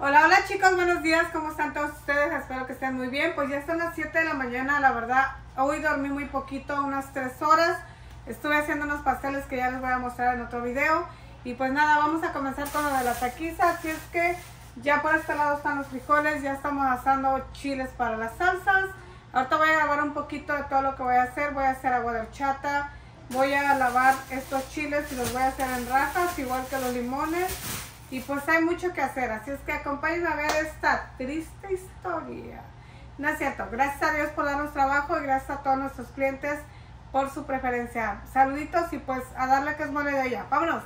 Hola, hola chicos, buenos días, ¿cómo están todos ustedes? Espero que estén muy bien. Pues ya son las 7 de la mañana, la verdad, hoy dormí muy poquito, unas 3 horas. Estuve haciendo unos pasteles que ya les voy a mostrar en otro video. Y pues nada, vamos a comenzar con lo de la taquiza, así es que ya por este lado están los frijoles, ya estamos asando chiles para las salsas. Ahorita voy a grabar un poquito de todo lo que voy a hacer, voy a hacer agua de horchata, voy a lavar estos chiles y los voy a hacer en rajas, igual que los limones y pues hay mucho que hacer, así es que acompáñenme a ver esta triste historia. No es cierto, gracias a Dios por darnos trabajo y gracias a todos nuestros clientes por su preferencia. Saluditos y pues a darle que es mole de ya. Vámonos.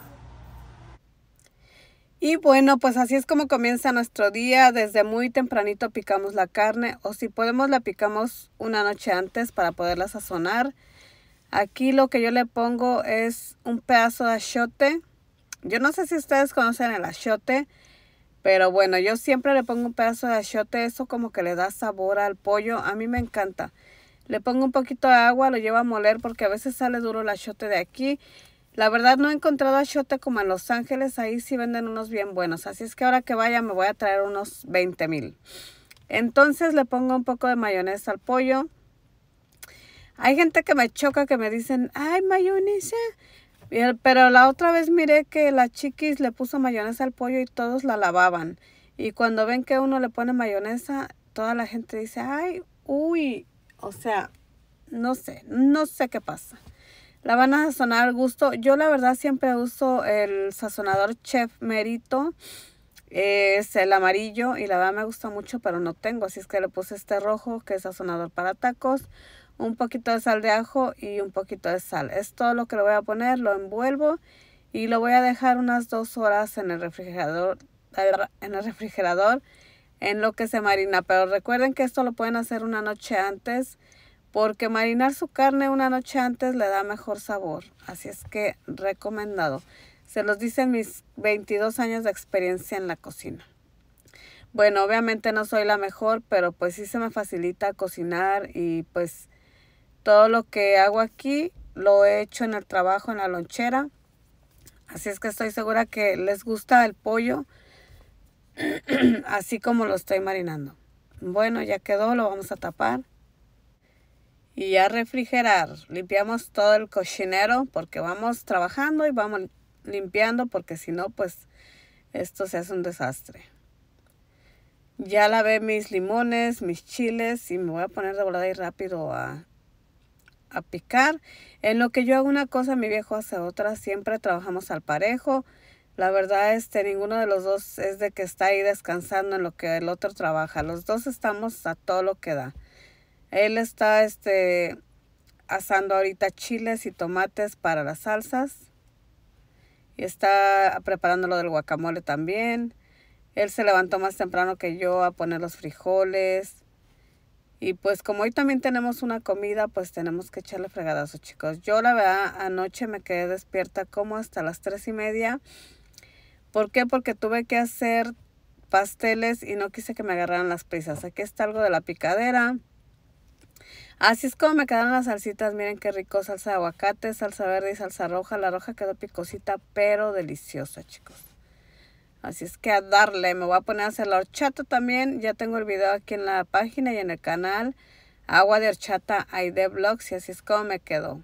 Y bueno, pues así es como comienza nuestro día. Desde muy tempranito picamos la carne o si podemos la picamos una noche antes para poderla sazonar. Aquí lo que yo le pongo es un pedazo de achote, yo no sé si ustedes conocen el achote pero bueno, yo siempre le pongo un pedazo de achiote, eso como que le da sabor al pollo, a mí me encanta. Le pongo un poquito de agua, lo llevo a moler porque a veces sale duro el achote de aquí. La verdad no he encontrado achote como en Los Ángeles, ahí sí venden unos bien buenos. Así es que ahora que vaya me voy a traer unos 20 mil. Entonces le pongo un poco de mayonesa al pollo. Hay gente que me choca que me dicen, ay, mayonesa, pero la otra vez miré que la chiquis le puso mayonesa al pollo y todos la lavaban. Y cuando ven que uno le pone mayonesa, toda la gente dice, ay, uy, o sea, no sé, no sé qué pasa. La van a sazonar al gusto. Yo la verdad siempre uso el sazonador Chef Merito. Es el amarillo y la verdad me gusta mucho, pero no tengo. Así es que le puse este rojo, que es sazonador para tacos un poquito de sal de ajo y un poquito de sal. Es todo lo que le voy a poner, lo envuelvo y lo voy a dejar unas dos horas en el refrigerador, en el refrigerador en lo que se marina. Pero recuerden que esto lo pueden hacer una noche antes porque marinar su carne una noche antes le da mejor sabor. Así es que recomendado. Se los dicen mis 22 años de experiencia en la cocina. Bueno, obviamente no soy la mejor, pero pues sí se me facilita cocinar y pues todo lo que hago aquí lo he hecho en el trabajo, en la lonchera. Así es que estoy segura que les gusta el pollo, así como lo estoy marinando. Bueno, ya quedó, lo vamos a tapar. Y ya refrigerar. Limpiamos todo el cochinero porque vamos trabajando y vamos limpiando porque si no, pues esto se hace un desastre. Ya lavé mis limones, mis chiles y me voy a poner de volada y rápido a a picar. En lo que yo hago una cosa, mi viejo hace otra. Siempre trabajamos al parejo. La verdad, este, ninguno de los dos es de que está ahí descansando en lo que el otro trabaja. Los dos estamos a todo lo que da. Él está este, asando ahorita chiles y tomates para las salsas. Y está preparando lo del guacamole también. Él se levantó más temprano que yo a poner los frijoles, y pues como hoy también tenemos una comida, pues tenemos que echarle fregadazo, chicos. Yo la verdad anoche me quedé despierta como hasta las tres y media. ¿Por qué? Porque tuve que hacer pasteles y no quise que me agarraran las prisas. Aquí está algo de la picadera. Así es como me quedaron las salsitas. Miren qué rico. Salsa de aguacate, salsa verde y salsa roja. La roja quedó picosita, pero deliciosa, chicos. Así es que a darle, me voy a poner a hacer la horchata también. Ya tengo el video aquí en la página y en el canal. Agua de horchata ID Vlogs y así es como me quedó.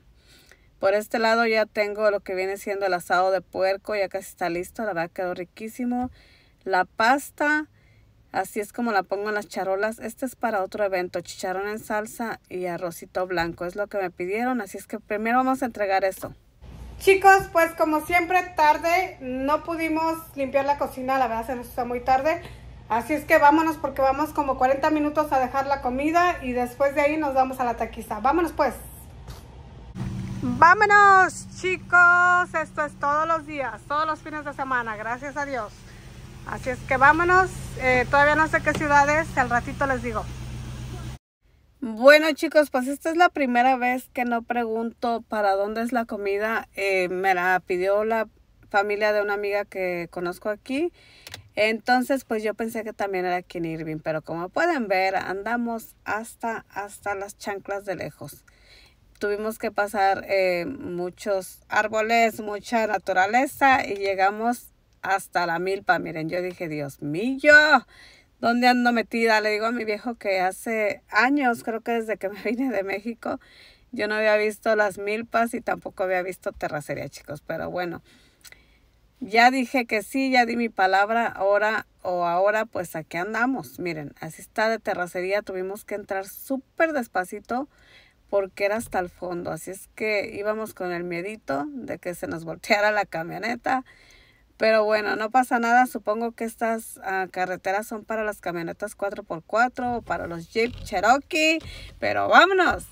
Por este lado ya tengo lo que viene siendo el asado de puerco. Ya casi está listo, la verdad quedó riquísimo. La pasta, así es como la pongo en las charolas. Este es para otro evento, chicharrón en salsa y arrocito blanco. Es lo que me pidieron, así es que primero vamos a entregar eso. Chicos, pues como siempre, tarde, no pudimos limpiar la cocina, la verdad se nos está muy tarde. Así es que vámonos porque vamos como 40 minutos a dejar la comida y después de ahí nos vamos a la taquiza. Vámonos pues. Vámonos chicos, esto es todos los días, todos los fines de semana, gracias a Dios. Así es que vámonos, eh, todavía no sé qué ciudades, al ratito les digo. Bueno chicos, pues esta es la primera vez que no pregunto para dónde es la comida. Eh, me la pidió la familia de una amiga que conozco aquí. Entonces, pues yo pensé que también era aquí en Irving, pero como pueden ver, andamos hasta, hasta las chanclas de lejos. Tuvimos que pasar eh, muchos árboles, mucha naturaleza y llegamos hasta la milpa. Miren, yo dije, Dios mío, dónde ando metida. Le digo a mi viejo que hace años, creo que desde que me vine de México, yo no había visto las milpas y tampoco había visto terracería, chicos. Pero bueno, ya dije que sí, ya di mi palabra. Ahora o ahora, pues aquí andamos. Miren, así está de terracería. Tuvimos que entrar súper despacito porque era hasta el fondo. Así es que íbamos con el miedito de que se nos volteara la camioneta pero bueno, no pasa nada. Supongo que estas ah, carreteras son para las camionetas 4x4 o para los Jeep Cherokee. Pero vámonos.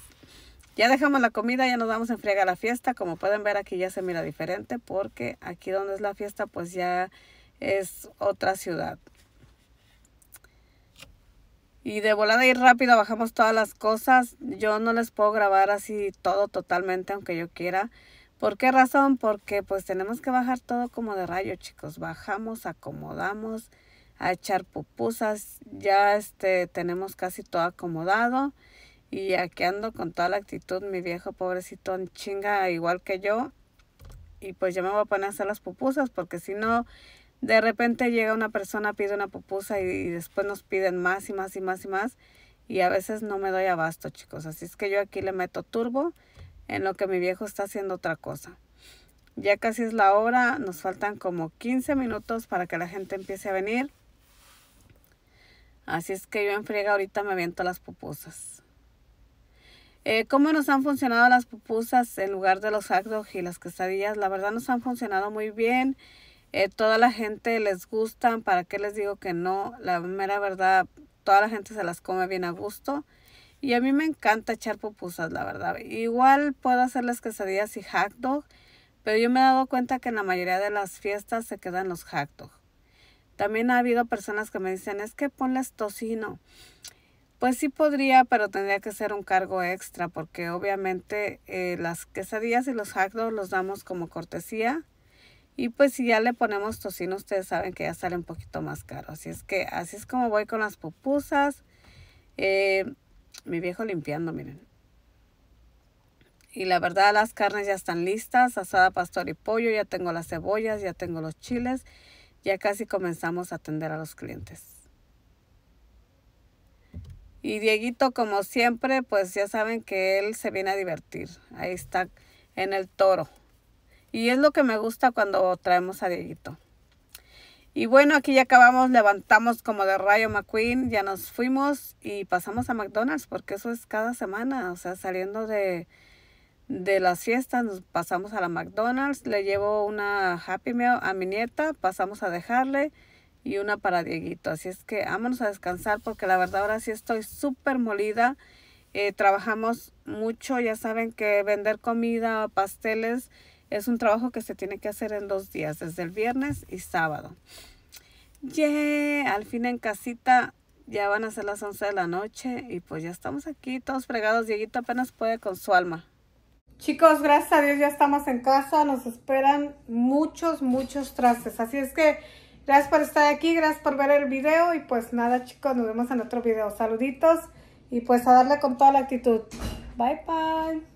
Ya dejamos la comida, ya nos vamos a enfriar a la fiesta. Como pueden ver aquí ya se mira diferente porque aquí donde es la fiesta pues ya es otra ciudad. Y de volada y rápido bajamos todas las cosas. Yo no les puedo grabar así todo totalmente aunque yo quiera. ¿Por qué razón? Porque pues tenemos que bajar todo como de rayo, chicos. Bajamos, acomodamos, a echar pupusas. Ya este, tenemos casi todo acomodado. Y aquí ando con toda la actitud, mi viejo pobrecito en chinga, igual que yo. Y pues yo me voy a poner a hacer las pupusas, porque si no, de repente llega una persona, pide una pupusa y después nos piden más y más y más y más. Y a veces no me doy abasto, chicos. Así es que yo aquí le meto turbo en lo que mi viejo está haciendo otra cosa. Ya casi es la hora, nos faltan como 15 minutos para que la gente empiece a venir. Así es que yo en ahorita me aviento las pupusas. Eh, ¿Cómo nos han funcionado las pupusas en lugar de los actos y las quesadillas? La verdad nos han funcionado muy bien. Eh, toda la gente les gusta. ¿para qué les digo que no? La mera verdad, toda la gente se las come bien a gusto. Y a mí me encanta echar pupusas, la verdad. Igual puedo hacer las quesadillas y hot dog, pero yo me he dado cuenta que en la mayoría de las fiestas se quedan los hot dog. También ha habido personas que me dicen, es que ponles tocino. Pues sí podría, pero tendría que ser un cargo extra, porque obviamente eh, las quesadillas y los hot los damos como cortesía. Y pues si ya le ponemos tocino, ustedes saben que ya sale un poquito más caro. Así es que así es como voy con las pupusas. Eh, mi viejo limpiando, miren. Y la verdad, las carnes ya están listas, asada, pastor y pollo, ya tengo las cebollas, ya tengo los chiles, ya casi comenzamos a atender a los clientes. Y Dieguito, como siempre, pues ya saben que él se viene a divertir. Ahí está en el toro. Y es lo que me gusta cuando traemos a Dieguito. Y bueno, aquí ya acabamos, levantamos como de Rayo McQueen, ya nos fuimos y pasamos a McDonald's, porque eso es cada semana, o sea, saliendo de, de las fiestas, nos pasamos a la McDonald's, le llevo una Happy Meal a mi nieta, pasamos a dejarle y una para Dieguito. Así es que vámonos a descansar porque la verdad ahora sí estoy súper molida. Eh, trabajamos mucho, ya saben que vender comida, pasteles, es un trabajo que se tiene que hacer en dos días, desde el viernes y sábado. Yeah, al fin en casita ya van a ser las 11 de la noche y pues ya estamos aquí todos fregados. Dieguito apenas puede con su alma. Chicos, gracias a Dios ya estamos en casa. Nos esperan muchos, muchos trastes. Así es que gracias por estar aquí, gracias por ver el video. Y pues nada chicos, nos vemos en otro video. Saluditos y pues a darle con toda la actitud. Bye, bye.